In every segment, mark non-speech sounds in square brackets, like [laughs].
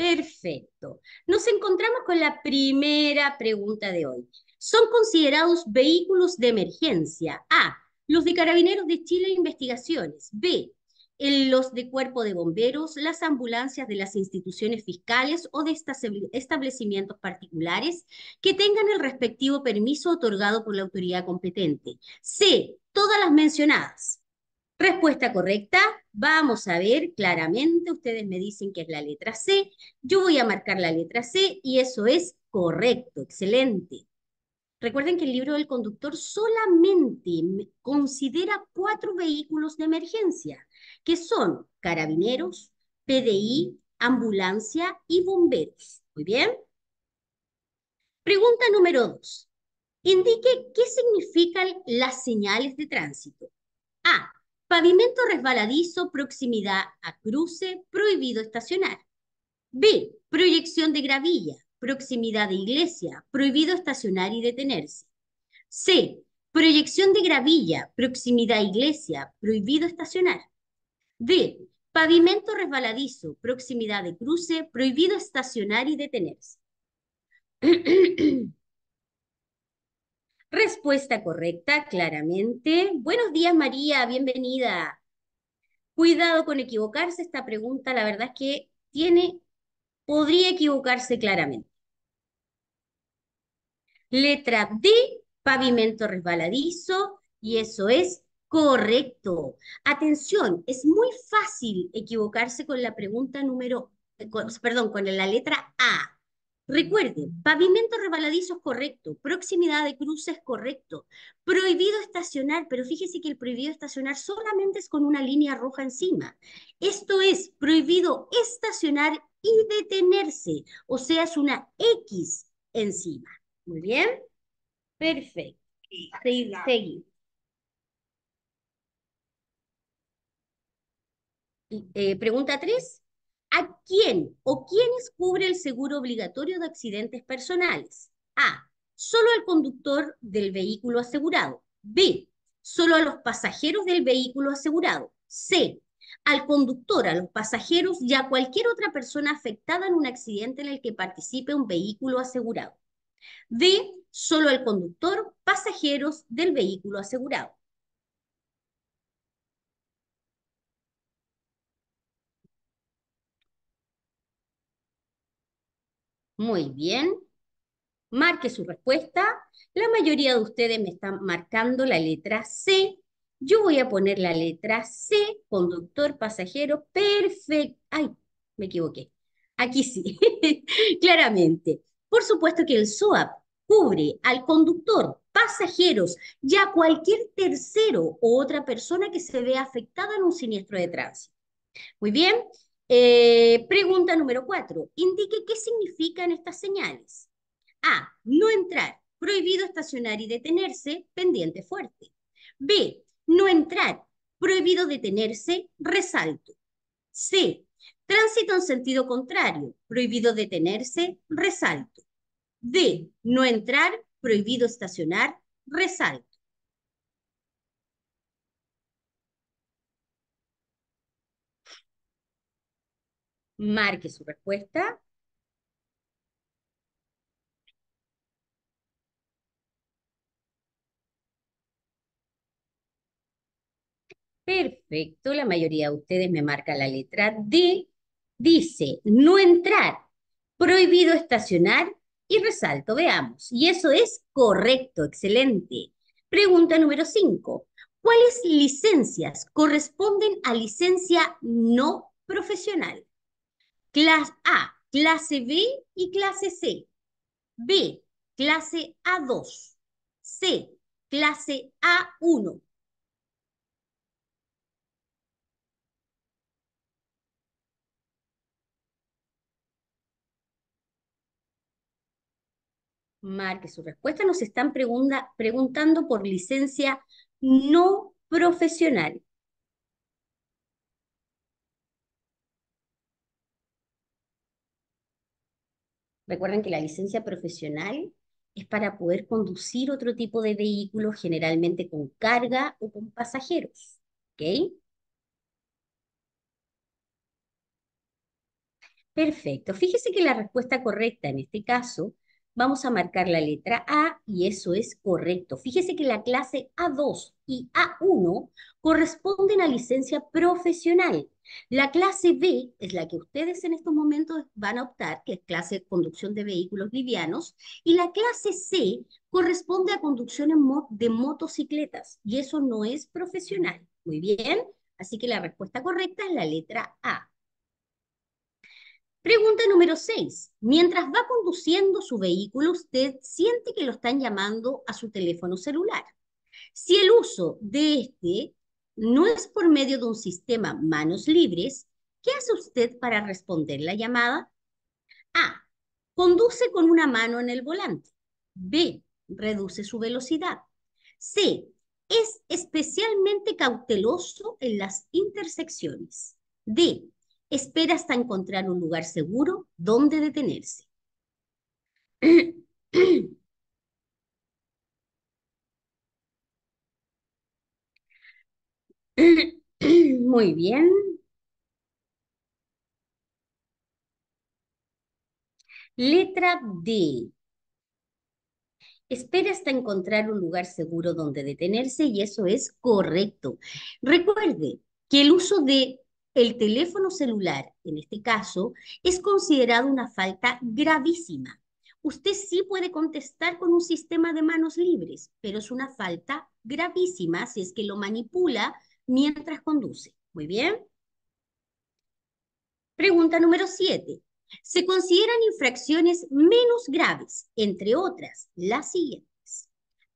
Perfecto. Nos encontramos con la primera pregunta de hoy. Son considerados vehículos de emergencia. A. Los de Carabineros de Chile Investigaciones. B. Los de Cuerpo de Bomberos, las ambulancias de las instituciones fiscales o de establecimientos particulares que tengan el respectivo permiso otorgado por la autoridad competente. C. Todas las mencionadas. Respuesta correcta, Vamos a ver claramente, ustedes me dicen que es la letra C, yo voy a marcar la letra C y eso es correcto, excelente. Recuerden que el libro del conductor solamente considera cuatro vehículos de emergencia, que son carabineros, PDI, ambulancia y bomberos. Muy bien. Pregunta número dos. Indique qué significan las señales de tránsito. Pavimento resbaladizo, proximidad a cruce, prohibido estacionar. B. Proyección de gravilla, proximidad de iglesia, prohibido estacionar y detenerse. C. Proyección de gravilla, proximidad a iglesia, prohibido estacionar. D. Pavimento resbaladizo, proximidad de cruce, prohibido estacionar y detenerse. [clears throat] Respuesta correcta, claramente. Buenos días, María, bienvenida. Cuidado con equivocarse, esta pregunta la verdad es que tiene, podría equivocarse claramente. Letra D, pavimento resbaladizo, y eso es correcto. Atención, es muy fácil equivocarse con la pregunta número, perdón, con la letra A. Recuerde, rebaladizo es correcto, proximidad de cruces correcto, prohibido estacionar, pero fíjese que el prohibido estacionar solamente es con una línea roja encima. Esto es prohibido estacionar y detenerse, o sea, es una X encima. Muy bien, perfecto. Seguir, eh, pregunta 3. ¿A quién o quiénes cubre el seguro obligatorio de accidentes personales? A. Solo al conductor del vehículo asegurado. B. Solo a los pasajeros del vehículo asegurado. C. Al conductor, a los pasajeros y a cualquier otra persona afectada en un accidente en el que participe un vehículo asegurado. D. Solo al conductor, pasajeros del vehículo asegurado. Muy bien. Marque su respuesta. La mayoría de ustedes me están marcando la letra C. Yo voy a poner la letra C, conductor, pasajero, perfecto. Ay, me equivoqué. Aquí sí, [laughs] claramente. Por supuesto que el SOAP cubre al conductor, pasajeros y a cualquier tercero o otra persona que se vea afectada en un siniestro de tránsito. Muy bien, eh, pregunta número cuatro. Indique qué significan estas señales. A. No entrar. Prohibido estacionar y detenerse. Pendiente fuerte. B. No entrar. Prohibido detenerse. Resalto. C. Tránsito en sentido contrario. Prohibido detenerse. Resalto. D. No entrar. Prohibido estacionar. Resalto. Marque su respuesta. Perfecto, la mayoría de ustedes me marca la letra D. Dice, no entrar, prohibido estacionar y resalto, veamos. Y eso es correcto, excelente. Pregunta número 5. ¿Cuáles licencias corresponden a licencia no profesional? Clase A, clase B y clase C. B, clase A2. C, clase A1. Marque su respuesta. Nos están preguntando por licencia no profesional. Recuerden que la licencia profesional es para poder conducir otro tipo de vehículo, generalmente con carga o con pasajeros. Perfecto. Fíjese que la respuesta correcta en este caso vamos a marcar la letra A y eso es correcto. Fíjese que la clase A2 y A1 corresponden a licencia profesional. La clase B es la que ustedes en estos momentos van a optar, que es clase conducción de vehículos livianos, y la clase C corresponde a conducción de motocicletas, y eso no es profesional. Muy bien, así que la respuesta correcta es la letra A. Pregunta número 6. Mientras va conduciendo su vehículo, usted siente que lo están llamando a su teléfono celular. Si el uso de este no es por medio de un sistema manos libres, ¿qué hace usted para responder la llamada? A. Conduce con una mano en el volante. B. Reduce su velocidad. C. Es especialmente cauteloso en las intersecciones. D espera hasta encontrar un lugar seguro donde detenerse. Muy bien. Letra D. Espera hasta encontrar un lugar seguro donde detenerse y eso es correcto. Recuerde que el uso de el teléfono celular, en este caso, es considerado una falta gravísima. Usted sí puede contestar con un sistema de manos libres, pero es una falta gravísima si es que lo manipula mientras conduce. Muy bien. Pregunta número 7. Se consideran infracciones menos graves, entre otras, las siguientes.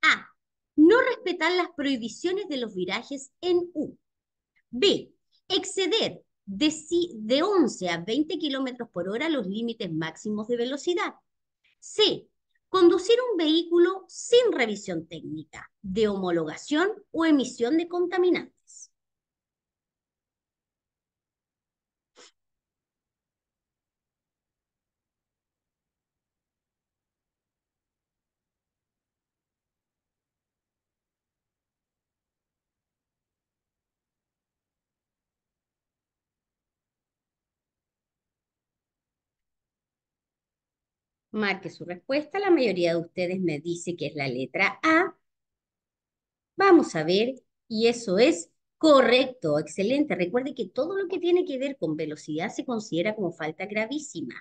A. No respetar las prohibiciones de los virajes en U. B exceder de, de 11 a 20 kilómetros por hora los límites máximos de velocidad. C. Conducir un vehículo sin revisión técnica, de homologación o emisión de contaminantes. Marque su respuesta. La mayoría de ustedes me dice que es la letra A. Vamos a ver. Y eso es correcto. Excelente. Recuerde que todo lo que tiene que ver con velocidad se considera como falta gravísima.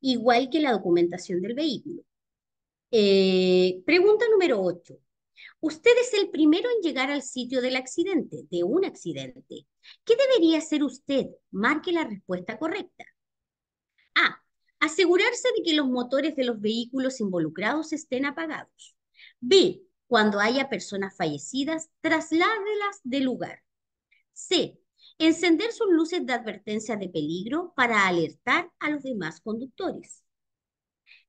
Igual que la documentación del vehículo. Eh, pregunta número 8. Usted es el primero en llegar al sitio del accidente, de un accidente. ¿Qué debería hacer usted? Marque la respuesta correcta. A. Asegurarse de que los motores de los vehículos involucrados estén apagados. B. Cuando haya personas fallecidas, trasládelas del lugar. C. Encender sus luces de advertencia de peligro para alertar a los demás conductores.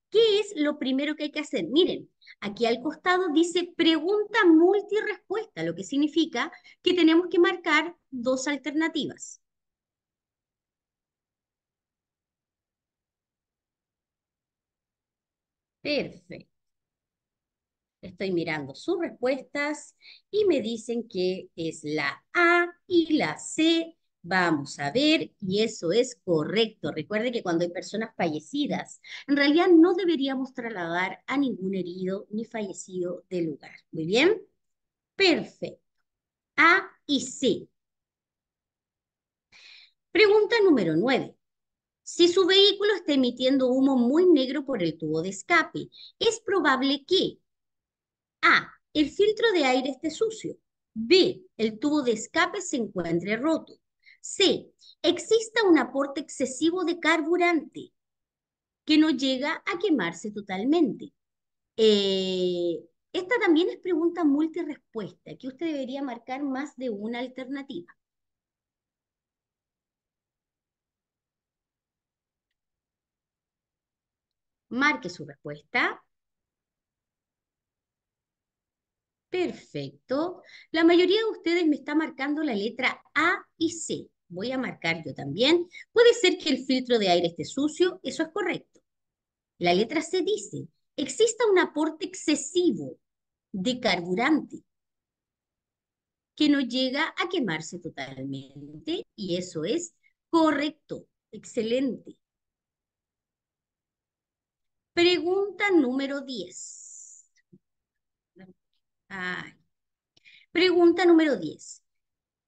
¿Qué es lo primero que hay que hacer? Miren, aquí al costado dice pregunta multirespuesta, lo que significa que tenemos que marcar dos alternativas. Perfecto. Estoy mirando sus respuestas y me dicen que es la A y la C. Vamos a ver, y eso es correcto. Recuerde que cuando hay personas fallecidas, en realidad no deberíamos trasladar a ningún herido ni fallecido del lugar. ¿Muy bien? Perfecto. A y C. Pregunta número 9. Si su vehículo está emitiendo humo muy negro por el tubo de escape, es probable que A. El filtro de aire esté sucio. B. El tubo de escape se encuentre roto. C. Exista un aporte excesivo de carburante que no llega a quemarse totalmente. Eh, esta también es pregunta multirespuesta, que usted debería marcar más de una alternativa. Marque su respuesta. Perfecto. La mayoría de ustedes me está marcando la letra A y C. Voy a marcar yo también. Puede ser que el filtro de aire esté sucio, eso es correcto. La letra C dice, exista un aporte excesivo de carburante que no llega a quemarse totalmente y eso es correcto, excelente. Pregunta número 10. Pregunta número 10.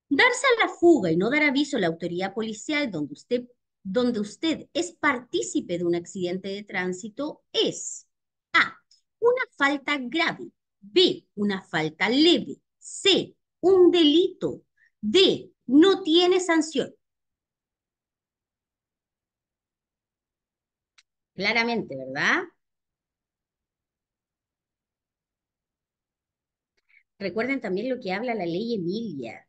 Darse a la fuga y no dar aviso a la autoridad policial donde usted, donde usted es partícipe de un accidente de tránsito es A. Una falta grave. B. Una falta leve. C. Un delito. D. No tiene sanción. Claramente, ¿verdad? Recuerden también lo que habla la ley Emilia.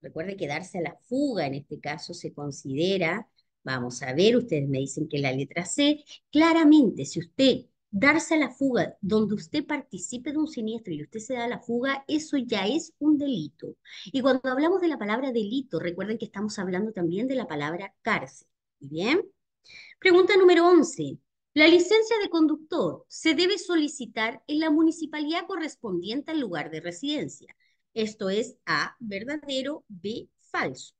Recuerde que darse a la fuga en este caso se considera, vamos a ver, ustedes me dicen que la letra C, claramente si usted darse a la fuga, donde usted participe de un siniestro y usted se da a la fuga, eso ya es un delito. Y cuando hablamos de la palabra delito, recuerden que estamos hablando también de la palabra cárcel. ¿Bien? Pregunta número 11. La licencia de conductor se debe solicitar en la municipalidad correspondiente al lugar de residencia. Esto es A, verdadero, B, falso.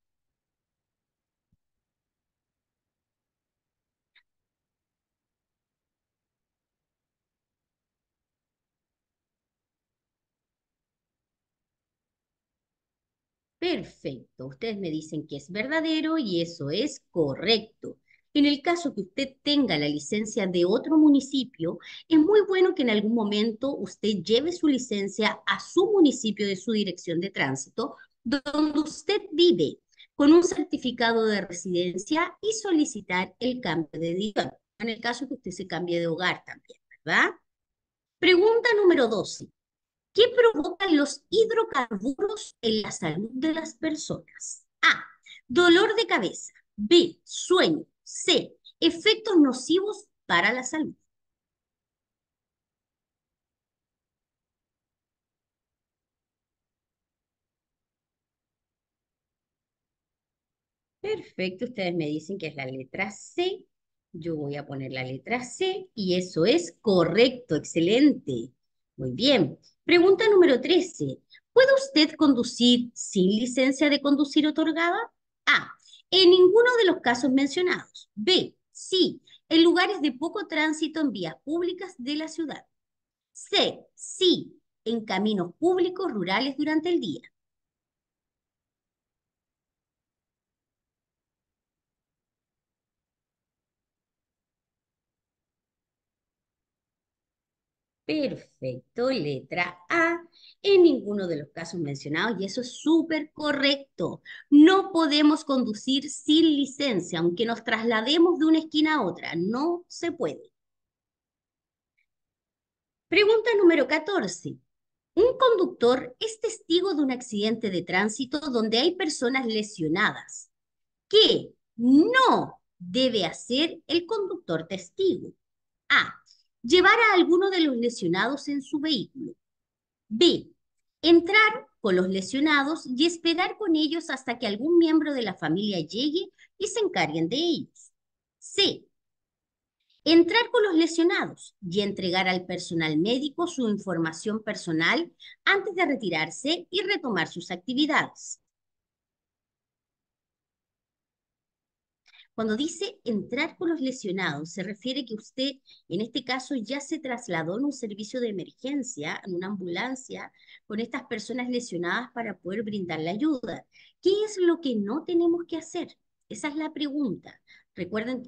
Perfecto, ustedes me dicen que es verdadero y eso es correcto. En el caso que usted tenga la licencia de otro municipio, es muy bueno que en algún momento usted lleve su licencia a su municipio de su dirección de tránsito, donde usted vive, con un certificado de residencia y solicitar el cambio de dirección, en el caso que usted se cambie de hogar también, ¿verdad? Pregunta número 12. ¿Qué provocan los hidrocarburos en la salud de las personas? A. Dolor de cabeza. B. Sueño. C. Efectos nocivos para la salud. Perfecto, ustedes me dicen que es la letra C. Yo voy a poner la letra C y eso es correcto, excelente. Muy bien. Pregunta número 13. ¿Puede usted conducir sin licencia de conducir otorgada? A en ninguno de los casos mencionados. B. Sí, en lugares de poco tránsito en vías públicas de la ciudad. C. Sí, en caminos públicos rurales durante el día. Perfecto, letra A en ninguno de los casos mencionados y eso es súper correcto. No podemos conducir sin licencia, aunque nos traslademos de una esquina a otra, no se puede. Pregunta número 14. Un conductor es testigo de un accidente de tránsito donde hay personas lesionadas. ¿Qué no debe hacer el conductor testigo? A. Llevar a alguno de los lesionados en su vehículo. B. Entrar con los lesionados y esperar con ellos hasta que algún miembro de la familia llegue y se encarguen de ellos. C. Entrar con los lesionados y entregar al personal médico su información personal antes de retirarse y retomar sus actividades. Cuando dice entrar con los lesionados, se refiere que usted, en este caso, ya se trasladó en un servicio de emergencia, en una ambulancia, con estas personas lesionadas para poder brindar la ayuda. ¿Qué es lo que no tenemos que hacer? Esa es la pregunta. Recuerden,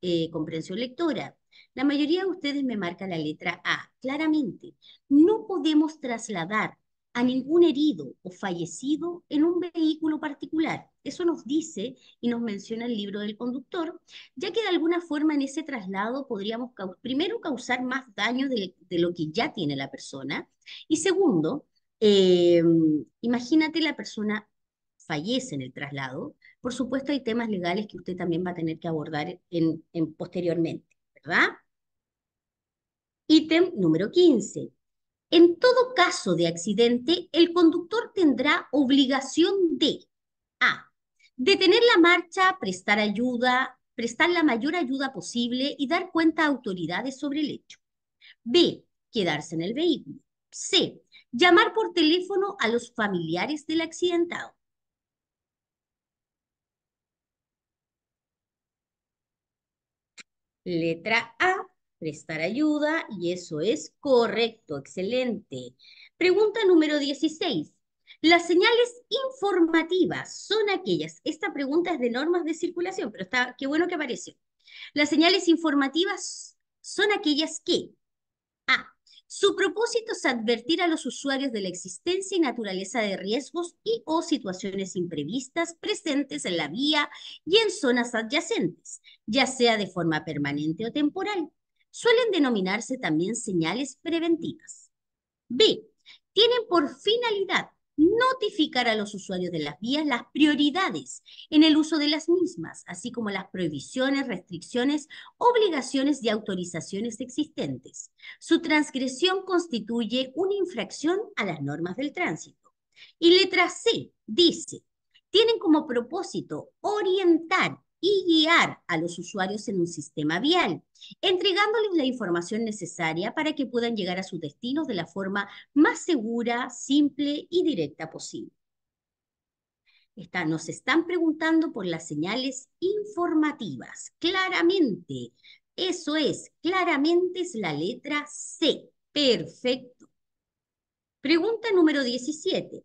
eh, comprensión lectora. La mayoría de ustedes me marca la letra A. Claramente, no podemos trasladar a ningún herido o fallecido en un vehículo particular eso nos dice y nos menciona el libro del conductor, ya que de alguna forma en ese traslado podríamos primero causar más daño de, lo que ya tiene la persona y segundo, eh, imagínate la persona fallece en el traslado. Por supuesto hay temas legales que usted también va a tener que abordar en, posteriormente, ¿verdad? Ítem número 15. En todo caso de accidente, el conductor tendrá obligación de Detener la marcha, prestar ayuda, prestar la mayor ayuda posible y dar cuenta a autoridades sobre el hecho. B. Quedarse en el vehículo. C. Llamar por teléfono a los familiares del accidentado. Letra A, prestar ayuda, y eso es correcto, excelente. Pregunta número 16. Las señales informativas son aquellas, esta pregunta es de normas de circulación, pero está, qué bueno que apareció. Las señales informativas son aquellas que, A, su propósito es advertir a los usuarios de la existencia y naturaleza de riesgos y o situaciones imprevistas presentes en la vía y en zonas adyacentes, ya sea de forma permanente o temporal. Suelen denominarse también señales preventivas. B. Tienen por finalidad notificar a los usuarios de las vías las prioridades en el uso de las mismas, así como las prohibiciones, restricciones, obligaciones y autorizaciones existentes. Su transgresión constituye una infracción a las normas del tránsito. Y letra C dice, tienen como propósito orientar y guiar a los usuarios en un sistema vial, entregándoles la información necesaria para que puedan llegar a su destino de la forma más segura, simple y directa posible. nos están preguntando por las señales informativas. Claramente, eso es, claramente es la letra C. Perfecto. Pregunta número 17.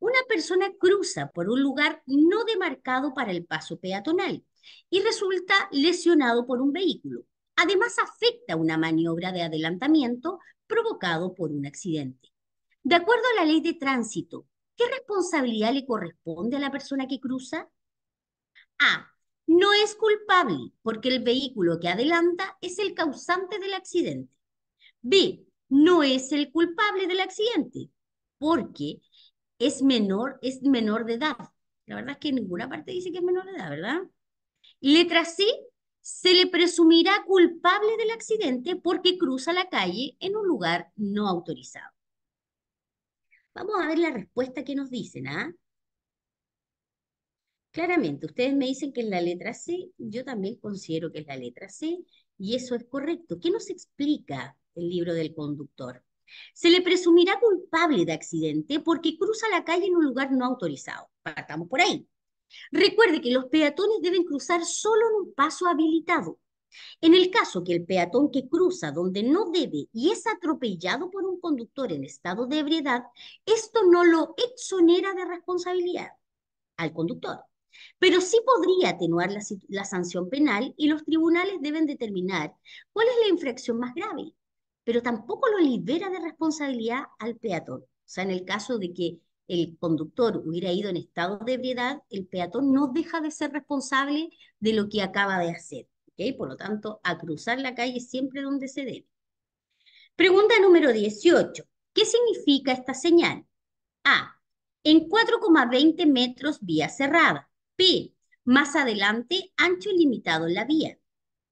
Una persona cruza por un lugar no demarcado para el paso peatonal y resulta lesionado por un vehículo. Además, afecta una maniobra de adelantamiento provocado por un accidente. De acuerdo a la ley de tránsito, ¿qué responsabilidad le corresponde a la persona que cruza? A. No es culpable porque el vehículo que adelanta es el causante del accidente. B. No es el culpable del accidente porque es menor, es menor de edad. La verdad es que ninguna parte dice que es menor de edad, ¿verdad? Letra C, se le presumirá culpable del accidente porque cruza la calle en un lugar no autorizado. Vamos a ver la respuesta que nos dicen, ¿ah? Claramente, ustedes me dicen que es la letra C, yo también considero que es la letra C, y eso es correcto. ¿Qué nos explica el libro del conductor? Se le presumirá culpable de accidente porque cruza la calle en un lugar no autorizado. Partamos por ahí. Recuerde que los peatones deben cruzar solo en un paso habilitado. En el caso que el peatón que cruza donde no debe y es atropellado por un conductor en estado de ebriedad, esto no lo exonera de responsabilidad al conductor, pero sí podría atenuar la, sanción penal y los tribunales deben determinar cuál es la infracción más grave, pero tampoco lo libera de responsabilidad al peatón. O sea, en el caso de que el conductor hubiera ido en estado de ebriedad, el peatón no deja de ser responsable de lo que acaba de hacer. Por lo tanto, a cruzar la calle siempre donde se debe. Pregunta número 18. ¿Qué significa esta señal? A. En 4,20 metros vía cerrada. B. Más adelante, ancho limitado en la vía.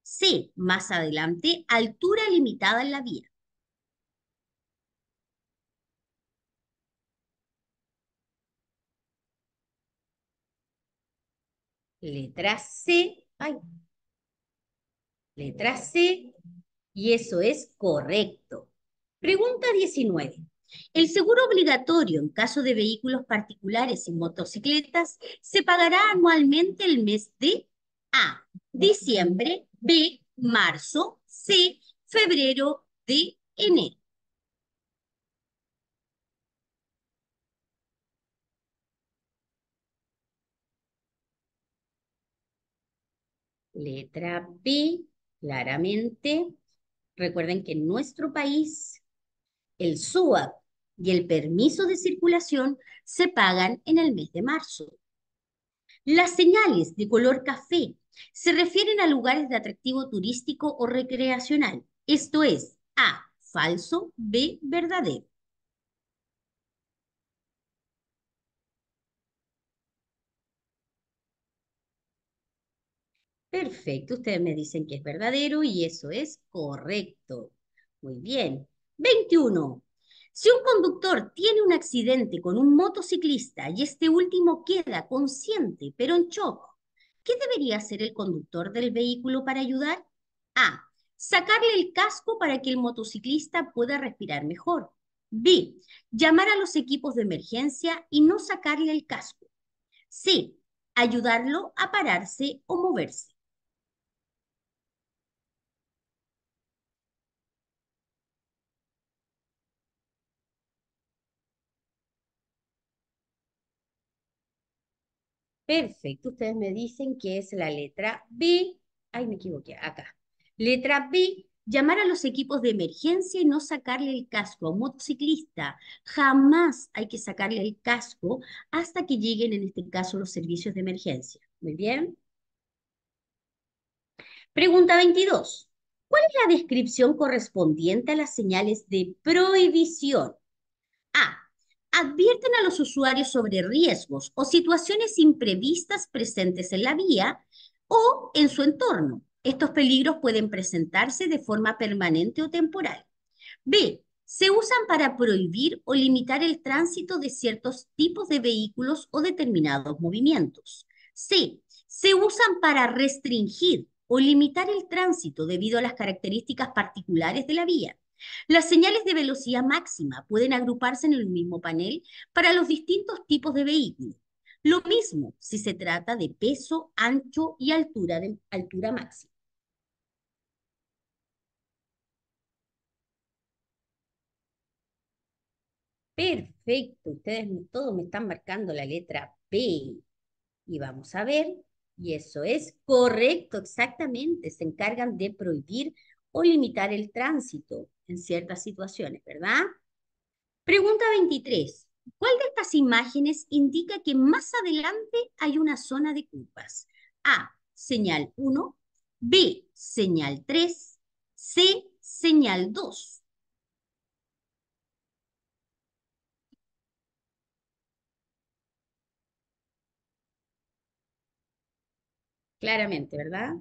C. Más adelante, altura limitada en la vía. letra C. Letra C. Y eso es correcto. Pregunta 19. El seguro obligatorio en caso de vehículos particulares y motocicletas se pagará anualmente el mes de A. Diciembre, B. Marzo, C. Febrero, D. Enero. Letra B, claramente. Recuerden que en nuestro país el SUAP y el permiso de circulación se pagan en el mes de marzo. Las señales de color café se refieren a lugares de atractivo turístico o recreacional. Esto es A, falso, B, verdadero. Perfecto, ustedes me dicen que es verdadero y eso es correcto. Muy bien. 21. Si un conductor tiene un accidente con un motociclista y este último queda consciente pero en shock, ¿qué debería hacer el conductor del vehículo para ayudar? A. Sacarle el casco para que el motociclista pueda respirar mejor. B. Llamar a los equipos de emergencia y no sacarle el casco. C. Ayudarlo a pararse o moverse. Perfecto, ustedes me dicen que es la letra B. Ay, me equivoqué, acá. Letra B, llamar a los equipos de emergencia y no sacarle el casco a un motociclista. Jamás hay que sacarle el casco hasta que lleguen, en este caso, los servicios de emergencia. Muy bien. Pregunta 22. ¿Cuál es la descripción correspondiente a las señales de prohibición? A advierten a los usuarios sobre riesgos o situaciones imprevistas presentes en la vía o en su entorno. Estos peligros pueden presentarse de forma permanente o temporal. B. Se usan para prohibir o limitar el tránsito de ciertos tipos de vehículos o determinados movimientos. C. Se usan para restringir o limitar el tránsito debido a las características particulares de la vía. Las señales de velocidad máxima pueden agruparse en el mismo panel para los distintos tipos de vehículos. Lo mismo si se trata de peso, ancho y altura, de, altura máxima. Perfecto, ustedes todos me están marcando la letra P. Y vamos a ver, y eso es correcto, exactamente, se encargan de prohibir o limitar el tránsito en ciertas situaciones, ¿verdad? Pregunta 23. ¿Cuál de estas imágenes indica que más adelante hay una zona de culpas? A. Señal 1. B. Señal 3. C. Señal 2. Claramente, ¿verdad?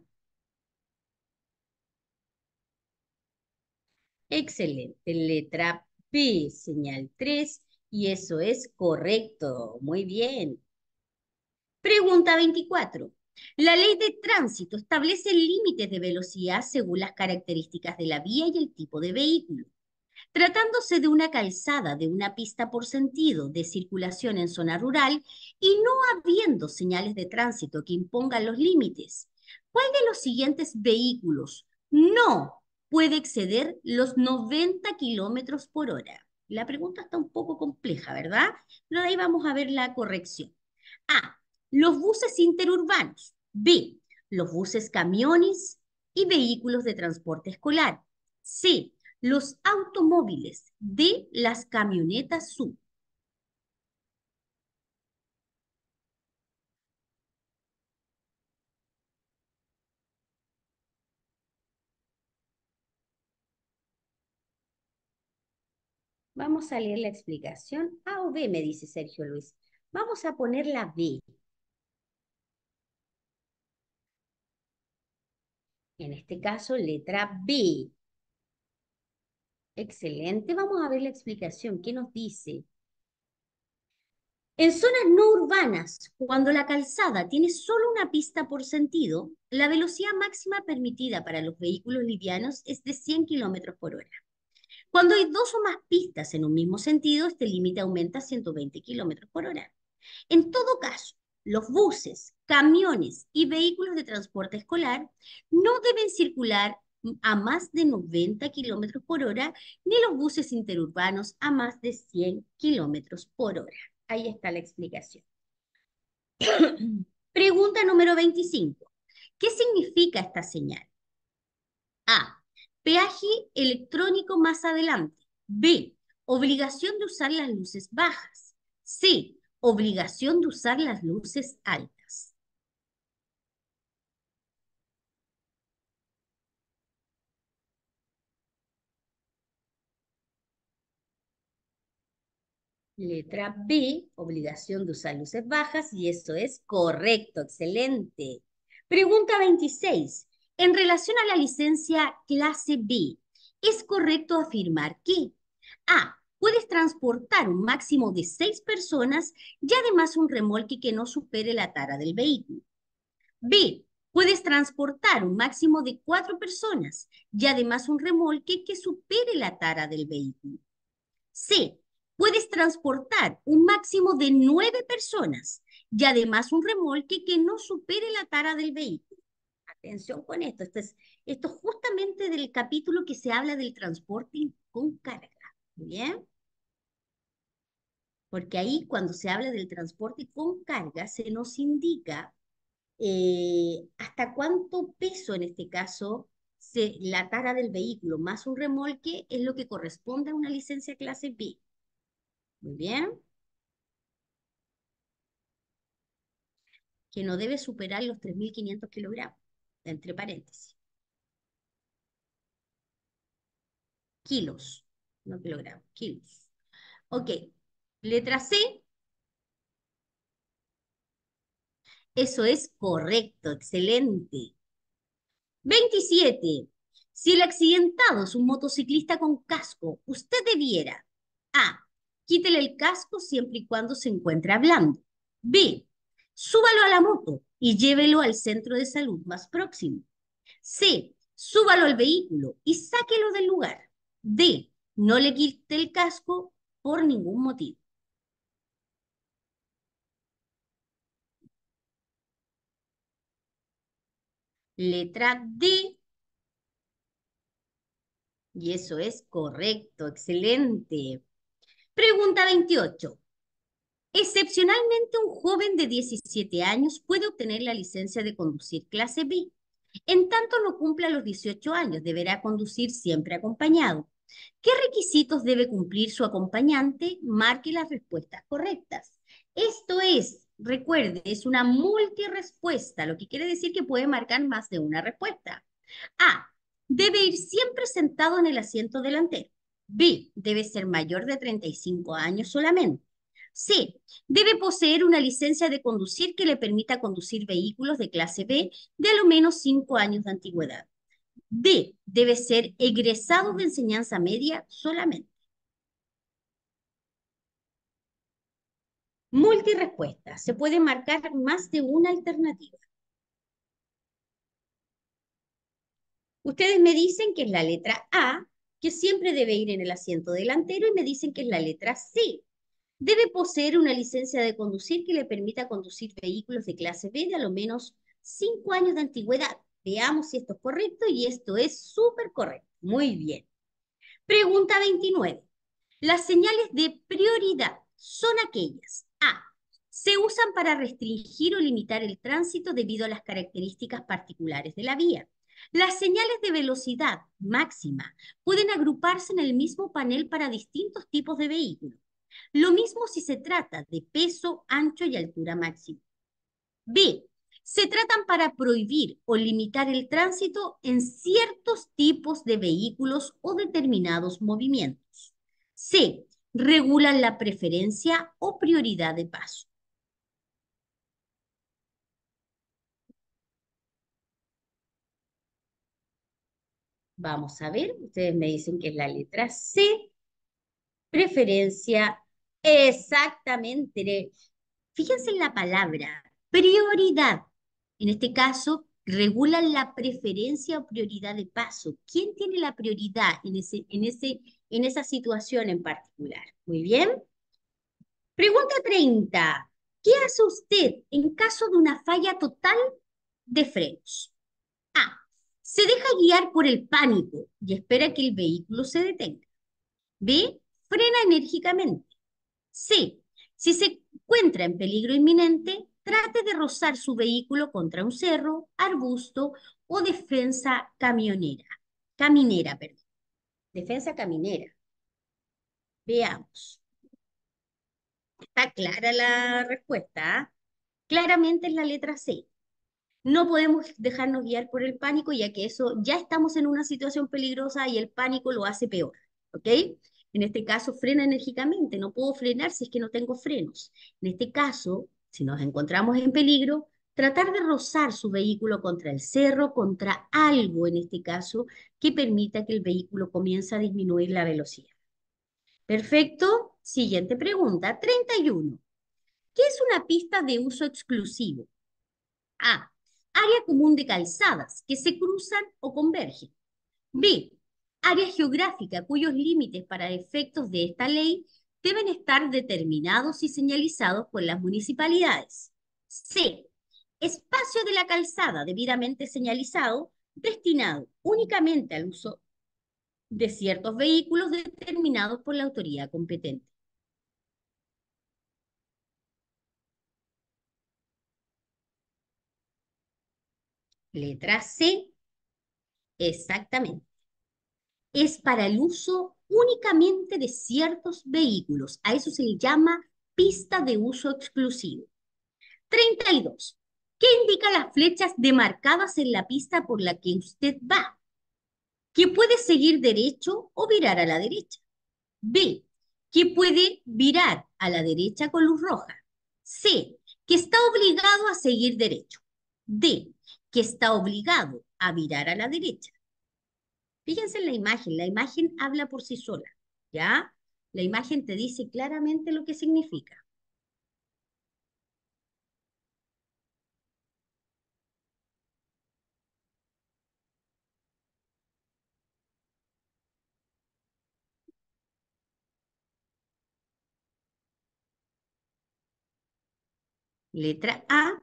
Excelente. Letra P, señal 3. Y eso es correcto. Muy bien. Pregunta 24. La ley de tránsito establece límites de velocidad según las características de la vía y el tipo de vehículo. Tratándose de una calzada de una pista por sentido de circulación en zona rural y no habiendo señales de tránsito que impongan los límites, ¿cuál de los siguientes vehículos no puede exceder los 90 kilómetros por hora. La pregunta está un poco compleja, ¿verdad? Pero ahí vamos a ver la corrección. A. Los buses interurbanos. B. Los buses camiones y vehículos de transporte escolar. C. Los automóviles. D. Las camionetas sub. Vamos a leer la explicación. A o B, me dice Sergio Luis. Vamos a poner la B. En este caso, letra B. Excelente. Vamos a ver la explicación. ¿Qué nos dice? En zonas no urbanas, cuando la calzada tiene solo una pista por sentido, la velocidad máxima permitida para los vehículos livianos es de 100 km por hora. Cuando hay dos o más pistas en un mismo sentido, este límite aumenta a 120 km por hora. En todo caso, los buses, camiones y vehículos de transporte escolar no deben circular a más de 90 km por hora, ni los buses interurbanos a más de 100 km por hora. Ahí está la explicación. [clears throat] Pregunta número 25. ¿Qué significa esta señal? A. Peaje electrónico más adelante. B. Obligación de usar las luces bajas. C. Obligación de usar las luces altas. Letra B, obligación de usar luces bajas, y eso es correcto, excelente. Pregunta 26. En relación a la licencia clase B, es correcto afirmar que A. Puedes transportar un máximo de seis personas y además un remolque que no supere la tara del vehículo. B. Puedes transportar un máximo de cuatro personas y además un remolque que supere la tara del vehículo. C. Puedes transportar un máximo de nueve personas y además un remolque que no supere la tara del vehículo atención con esto, esto es, esto justamente del capítulo que se habla del transporte con carga, ¿bien? Porque ahí cuando se habla del transporte con carga se nos indica eh, hasta cuánto peso en este caso se, la tara del vehículo más un remolque es lo que corresponde a una licencia clase B. Muy bien. Que no debe superar los 3.500 kilogramos entre paréntesis. Kilos, no kilogramos, kilos. Ok, letra C. Eso es correcto, excelente. 27. Si el accidentado es un motociclista con casco, usted debiera A. Quítele el casco siempre y cuando se encuentre hablando. B súbalo a la moto y llévelo al centro de salud más próximo. C. Súbalo al vehículo y sáquelo del lugar. D. No le quite el casco por ningún motivo. Letra D. Y eso es correcto, excelente. Pregunta 28. Excepcionalmente, un joven de 17 años puede obtener la licencia de conducir clase B. En tanto no cumpla los 18 años, deberá conducir siempre acompañado. ¿Qué requisitos debe cumplir su acompañante? Marque las respuestas correctas. Esto es, recuerde, es una multirespuesta, lo que quiere decir que puede marcar más de una respuesta. A. Debe ir siempre sentado en el asiento delantero. B. Debe ser mayor de 35 años solamente. C. Debe poseer una licencia de conducir que le permita conducir vehículos de clase B de al menos 5 años de antigüedad. D. Debe ser egresado de enseñanza media solamente. Multirespuesta. Se puede marcar más de una alternativa. Ustedes me dicen que es la letra A, que siempre debe ir en el asiento delantero, y me dicen que es la letra C, Debe poseer una licencia de conducir que le permita conducir vehículos de clase B de al lo menos 5 años de antigüedad. Veamos si esto es correcto y esto es súper correcto. Muy bien. Pregunta 29. Las señales de prioridad son aquellas. A. Se usan para restringir o limitar el tránsito debido a las características particulares de la vía. Las señales de velocidad máxima pueden agruparse en el mismo panel para distintos tipos de vehículos. Lo mismo si se trata de peso, ancho y altura máxima. B. Se tratan para prohibir o limitar el tránsito en ciertos tipos de vehículos o determinados movimientos. C. Regulan la preferencia o prioridad de paso. Vamos a ver, ustedes me dicen que es la letra C, preferencia Exactamente. Fíjense en la palabra, prioridad. En este caso, regula la preferencia o prioridad de paso. ¿Quién tiene la prioridad en, ese, en, ese, en esa situación en particular? Muy bien. Pregunta 30. ¿Qué hace usted en caso de una falla total de frenos? A. Se deja guiar por el pánico y espera que el vehículo se detenga. B. Frena enérgicamente. C. Si se encuentra en peligro inminente, trate de rozar su vehículo contra un cerro, arbusto o defensa camionera. Caminera, perdón. Defensa caminera. Veamos. Está clara la respuesta. ¿ah? Claramente es la letra C. No podemos dejarnos guiar por el pánico, ya que eso ya estamos en una situación peligrosa y el pánico lo hace peor. ¿Ok? En este caso, frena enérgicamente, no puedo frenar si es que no tengo frenos. En este caso, si nos encontramos en peligro, tratar de rozar su vehículo contra el cerro, contra algo en este caso, que permita que el vehículo comience a disminuir la velocidad. Perfecto. Siguiente pregunta, 31. ¿Qué es una pista de uso exclusivo? A. Área común de calzadas que se cruzan o convergen. B área geográfica cuyos límites para efectos de esta ley deben estar determinados y señalizados por las municipalidades. C. Espacio de la calzada debidamente señalizado destinado únicamente al uso de ciertos vehículos determinados por la autoridad competente. Letra C. Exactamente es para el uso únicamente de ciertos vehículos. A eso se le llama pista de uso exclusivo. 32. ¿Qué indica las flechas demarcadas en la pista por la que usted va? Que puede seguir derecho o virar a la derecha. B. Que puede virar a la derecha con luz roja. C. Que está obligado a seguir derecho. D. Que está obligado a virar a la derecha. Fíjense en la imagen, la imagen habla por sí sola, ¿ya? La imagen te dice claramente lo que significa. letra A,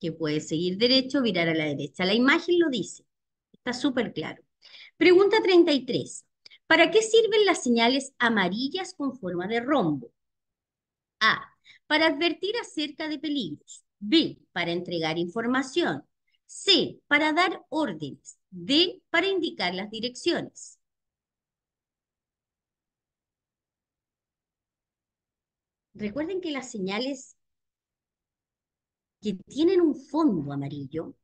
que puede seguir derecho, o virar a la derecha. La imagen lo dice, está súper claro. Pregunta 33. ¿Para qué sirven las señales amarillas con forma de rombo? A. Para advertir acerca de peligros. B. Para entregar información. C. Para dar órdenes. D. Para indicar las direcciones. Recuerden que las señales que tienen un fondo amarillo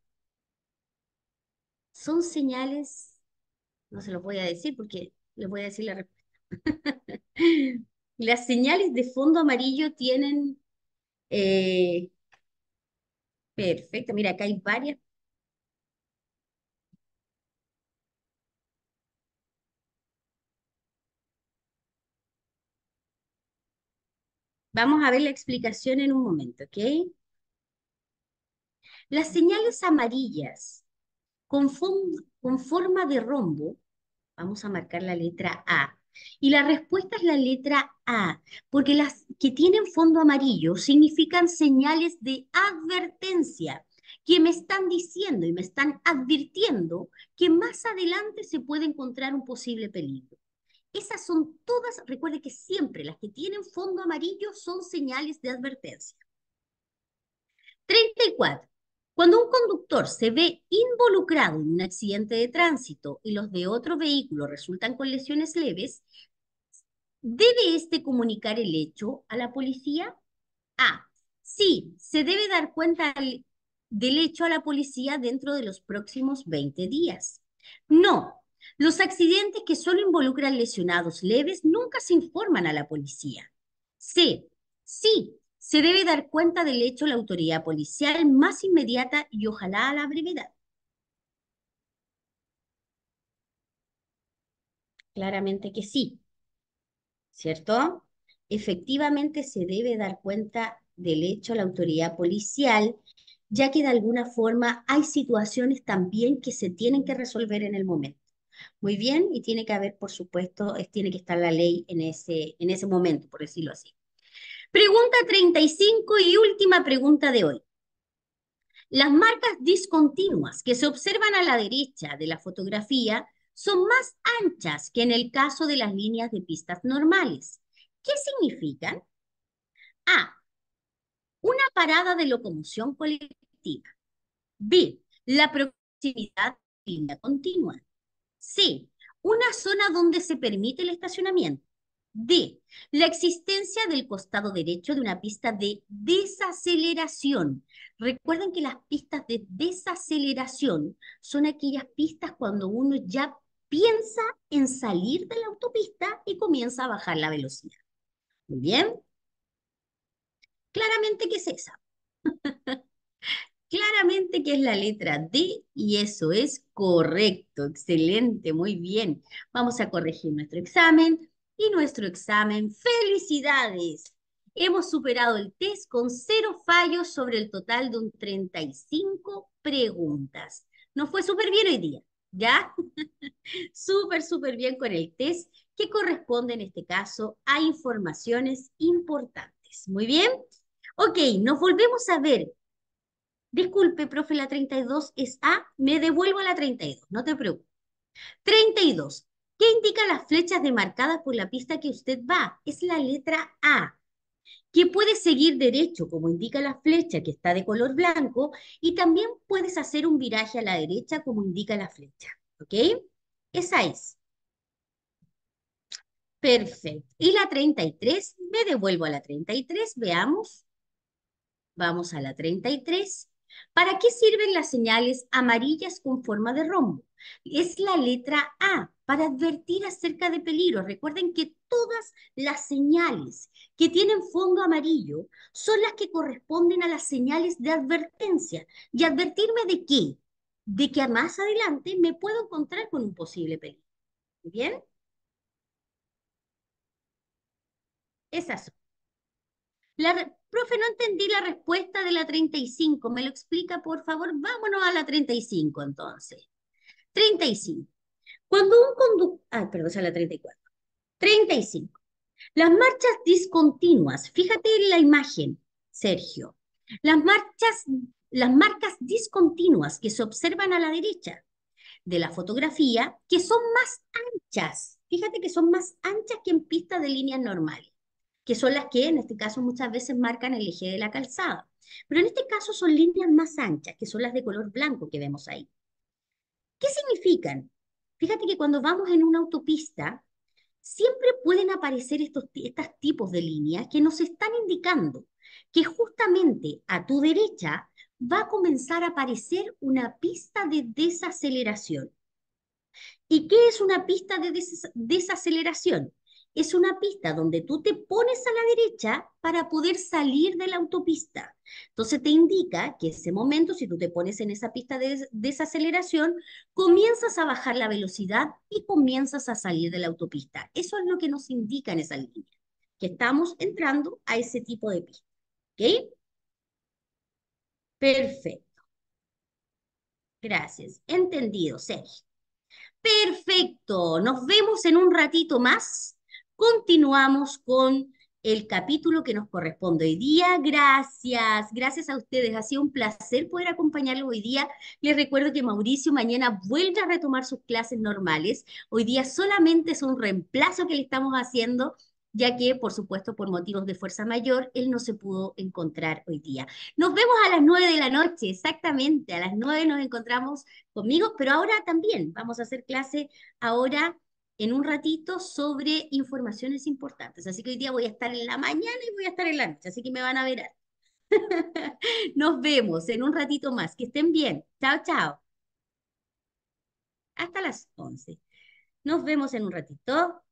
son señales no se lo voy a decir porque les voy a decir la respuesta. [laughs] Las señales de fondo amarillo tienen... Eh, perfecto, mira, acá hay varias Vamos a ver la explicación en un momento, ¿ok? Las señales amarillas fondo con forma de rombo, vamos a marcar la letra A. Y la respuesta es la letra A, porque las que tienen fondo amarillo significan señales de advertencia que me están diciendo y me están advirtiendo que más adelante se puede encontrar un posible peligro. Esas son todas, recuerde que siempre las que tienen fondo amarillo son señales de advertencia. 34. Cuando un conductor se ve involucrado en un accidente de tránsito y los de otro vehículo resultan con lesiones leves, ¿debe éste comunicar el hecho a la policía? A. Sí, se debe dar cuenta del hecho a la policía dentro de los próximos 20 días. No, los accidentes que solo involucran lesionados leves nunca se informan a la policía. C. Sí, se debe dar cuenta del hecho la autoridad policial más inmediata y ojalá a la brevedad. Claramente que sí, ¿cierto? Efectivamente se debe dar cuenta del hecho la autoridad policial, ya que de alguna forma hay situaciones también que se tienen que resolver en el momento. Muy bien, y tiene que haber, por supuesto, tiene que estar la ley en ese, en ese momento, por decirlo así. Pregunta 35 y última pregunta de hoy. Las marcas discontinuas que se observan a la derecha de la fotografía son más anchas que en el caso de las líneas de pistas normales. ¿Qué significan? A. Una parada de locomoción colectiva. B. La proximidad de línea continua. C. Una zona donde se permite el estacionamiento. D. La existencia del costado derecho de una pista de desaceleración. Recuerden que las pistas de desaceleración son aquellas pistas cuando uno ya piensa en salir de la autopista y comienza a bajar la velocidad. Muy bien. Claramente que es esa. [laughs] Claramente que es la letra D y eso es correcto. Excelente, muy bien. Vamos a corregir nuestro examen y nuestro examen. ¡Felicidades! Hemos superado el test con cero fallos sobre el total de un 35 preguntas. Nos fue súper bien hoy día, ¿ya? [laughs] súper, súper bien con el test que corresponde en este caso a informaciones importantes. Muy bien. Ok, nos volvemos a ver. Disculpe, profe, la 32 es A. Me devuelvo a la 32, no te preocupes. 32. ¿Qué indica las flechas demarcadas por la pista que usted va? Es la letra A, que puede seguir derecho, como indica la flecha que está de color blanco, y también puedes hacer un viraje a la derecha, como indica la flecha. ¿Ok? Esa es. Perfecto. Y la 33, me devuelvo a la 33, veamos. Vamos a la 33. ¿Para qué sirven las señales amarillas con forma de rombo? es la letra A, para advertir acerca de peligro. Recuerden que todas las señales que tienen fondo amarillo son las que corresponden a las señales de advertencia. ¿Y advertirme de qué? De que más adelante me puedo encontrar con un posible peligro. ¿Bien? Esas son. La, profe, no entendí la respuesta de la 35. ¿Me lo explica, por favor? Vámonos a la 35 entonces. 35. Cuando un conductor, perdón, la 34. 35. Las marchas discontinuas, fíjate en la imagen, Sergio. Las marchas, las marcas discontinuas que se observan a la derecha de la fotografía, que son más anchas, fíjate que son más anchas que en pistas de líneas normales, que son las que en este caso muchas veces marcan el eje de la calzada. Pero en este caso son líneas más anchas, que son las de color blanco que vemos ahí. ¿Qué significan? Fíjate que cuando vamos en una autopista, siempre pueden aparecer estos tipos de líneas que nos están indicando que justamente a tu derecha va a comenzar a aparecer una pista de desaceleración. ¿Y qué es una pista de desaceleración? Es una pista donde tú te pones a la derecha para poder salir de la autopista. Entonces te indica que ese momento, si tú te pones en esa pista de desaceleración, comienzas a bajar la velocidad y comienzas a salir de la autopista. Eso es lo que nos indica en esa línea, que estamos entrando a ese tipo de pista. ¿Ok? Perfecto. Gracias. Entendido, Sergio. Perfecto. Nos vemos en un ratito más. Continuamos con el capítulo que nos corresponde hoy día. Gracias, gracias a ustedes. Ha sido un placer poder acompañarlos hoy día. Les recuerdo que Mauricio mañana vuelve a retomar sus clases normales. Hoy día solamente es un reemplazo que le estamos haciendo ya que, por supuesto, por motivos de fuerza mayor, él no se pudo encontrar hoy día. Nos vemos a las nueve de la noche, exactamente, a las nueve nos encontramos conmigo, pero ahora también vamos a hacer clase ahora en un ratito sobre informaciones importantes. Así que hoy día voy a estar en la mañana y voy a estar en la noche, así que me van a ver. [laughs] Nos vemos en un ratito más. Que estén bien. Chao, chao. Hasta las 11. Nos vemos en un ratito.